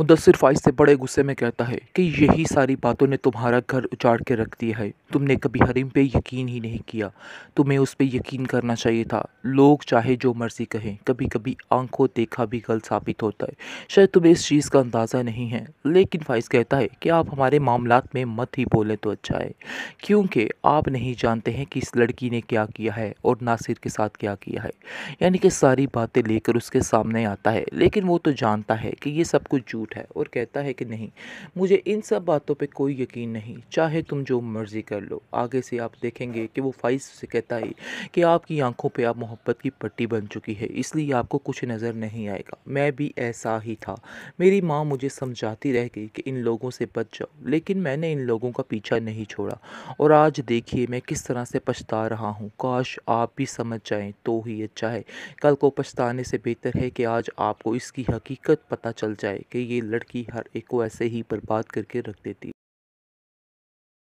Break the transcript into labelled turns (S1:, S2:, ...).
S1: मुदसर फ़ाइज से बड़े गुस्से में कहता है कि यही सारी बातों ने तुम्हारा घर उजाड़ के रख दिया है तुमने कभी हरीम पे यकीन ही नहीं किया तुम्हें उस पर यकीन करना चाहिए था लोग चाहे जो मर्ज़ी कहें कभी कभी आंखों देखा भी गलत साबित होता है शायद तुम्हें इस चीज़ का अंदाज़ा नहीं है लेकिन फाइज कहता है कि आप हमारे मामला में मत ही बोलें तो अच्छा है क्योंकि आप नहीं जानते हैं कि इस लड़की ने क्या किया है और नासिर के साथ क्या किया है यानी कि सारी बातें लेकर उसके सामने आता है लेकिन वो तो जानता है कि ये सब कुछ झूठ है और कहता है कि नहीं मुझे इन सब बातों पर कोई यकीन नहीं चाहे तुम जो मर्ज़ी कर कर लो आगे से आप देखेंगे कि वो फाइज से कहता है कि आपकी आंखों पे आप मोहब्बत की पट्टी बन चुकी है इसलिए आपको कुछ नज़र नहीं आएगा मैं भी ऐसा ही था मेरी माँ मुझे समझाती रह गई कि इन लोगों से बच जाओ लेकिन मैंने इन लोगों का पीछा नहीं छोड़ा और आज देखिए मैं किस तरह से पछता रहा हूँ काश आप भी समझ जाएँ तो ही अच्छा है कल को पछताने से बेहतर है कि आज आपको इसकी हकीकत पता चल जाए कि ये लड़की हर एक को ऐसे ही बर्बाद करके रख देती